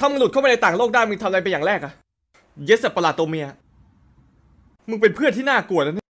ถ้ามึงหลุดเข้าไปในต่างโลกได้มึงทำอะไรไปอย่างแรกอะเยสปลาโตเมีย มึงเป็นเพื่อนที่น่ากลัวนะ